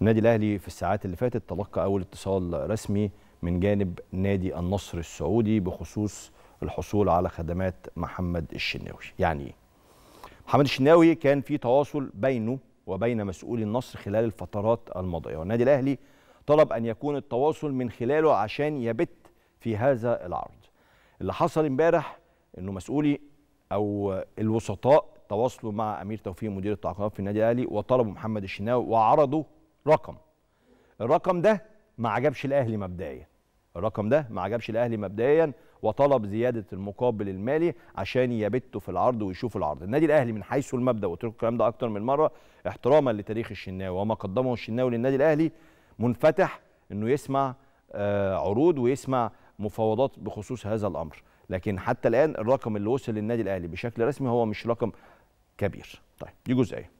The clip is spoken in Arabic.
النادي الاهلي في الساعات اللي فاتت تلقى اول اتصال رسمي من جانب نادي النصر السعودي بخصوص الحصول على خدمات محمد الشناوي يعني ايه محمد الشناوي كان في تواصل بينه وبين مسؤولي النصر خلال الفترات الماضيه والنادي الاهلي طلب ان يكون التواصل من خلاله عشان يبت في هذا العرض اللي حصل امبارح انه مسؤولي او الوسطاء تواصلوا مع امير توفيق مدير التعاقدات في النادي الاهلي وطلبوا محمد الشناوي وعرضوا رقم الرقم ده ما عجبش الاهلي مبدئيا الرقم ده ما عجبش الاهلي مبدئيا وطلب زياده المقابل المالي عشان يبت في العرض ويشوف العرض النادي الاهلي من حيث المبدا وقلت لكم الكلام ده اكتر من مره احتراما لتاريخ الشناوي وما قدمه الشناوي للنادي الاهلي منفتح انه يسمع آه، عروض ويسمع مفاوضات بخصوص هذا الامر لكن حتى الان الرقم اللي وصل للنادي الاهلي بشكل رسمي هو مش رقم كبير طيب دي جزئيه